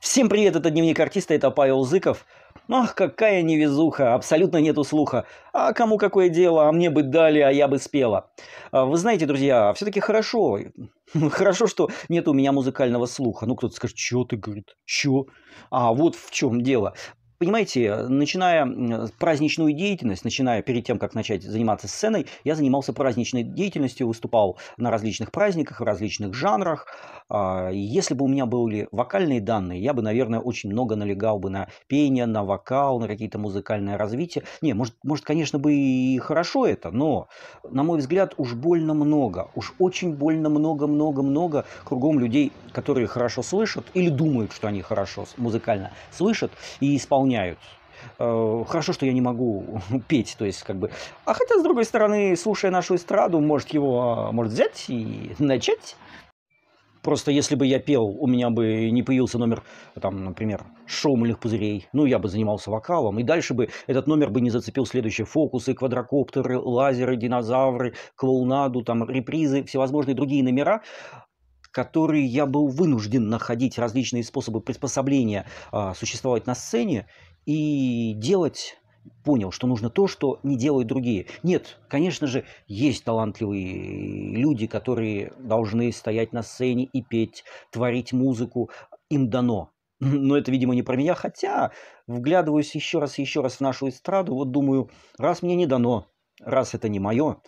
Всем привет, это Дневник артиста, это Павел Зыков. Ах, какая невезуха, абсолютно нету слуха. А кому какое дело, а мне бы дали, а я бы спела. А, вы знаете, друзья, все-таки хорошо. Хорошо, что нет у меня музыкального слуха. Ну, кто-то скажет, что ты, говорит, что? А вот в чем дело. Понимаете, начиная праздничную деятельность, начиная перед тем, как начать заниматься сценой, я занимался праздничной деятельностью, выступал на различных праздниках, в различных жанрах. А, если бы у меня были вокальные данные, я бы, наверное, очень много налегал бы на пение, на вокал, на какие-то музыкальное развитие. Не, может, может, конечно, бы и хорошо это, но, на мой взгляд, уж больно много, уж очень больно много-много-много кругом людей, которые хорошо слышат или думают, что они хорошо музыкально слышат и исполняют наполняют. Э, хорошо, что я не могу петь, то есть как бы... А хотя, с другой стороны, слушая нашу эстраду, может его а, может взять и начать. Просто если бы я пел, у меня бы не появился номер, там, например, шоу шоумных пузырей. Ну, я бы занимался вокалом, и дальше бы этот номер бы не зацепил следующие фокусы, квадрокоптеры, лазеры, динозавры, клоунаду, там, репризы, всевозможные другие номера которые я был вынужден находить различные способы приспособления э, существовать на сцене, и делать понял, что нужно то, что не делают другие. Нет, конечно же, есть талантливые люди, которые должны стоять на сцене и петь, творить музыку, им дано. Но это, видимо, не про меня, хотя вглядываюсь еще раз и еще раз в нашу эстраду, вот думаю, раз мне не дано, раз это не мое,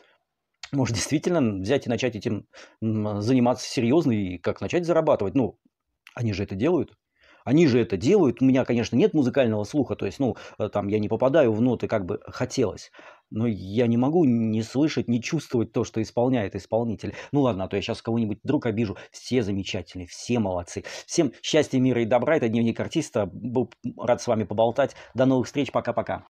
может, действительно взять и начать этим заниматься серьезно и как начать зарабатывать. Ну, они же это делают. Они же это делают. У меня, конечно, нет музыкального слуха, то есть, ну, э, там я не попадаю в ноты, как бы хотелось. Но я не могу не слышать, не чувствовать то, что исполняет исполнитель. Ну ладно, а то я сейчас кого-нибудь вдруг обижу. Все замечательные, все молодцы. Всем счастья, мира и добра. Это дневник артиста. Был рад с вами поболтать. До новых встреч. Пока-пока.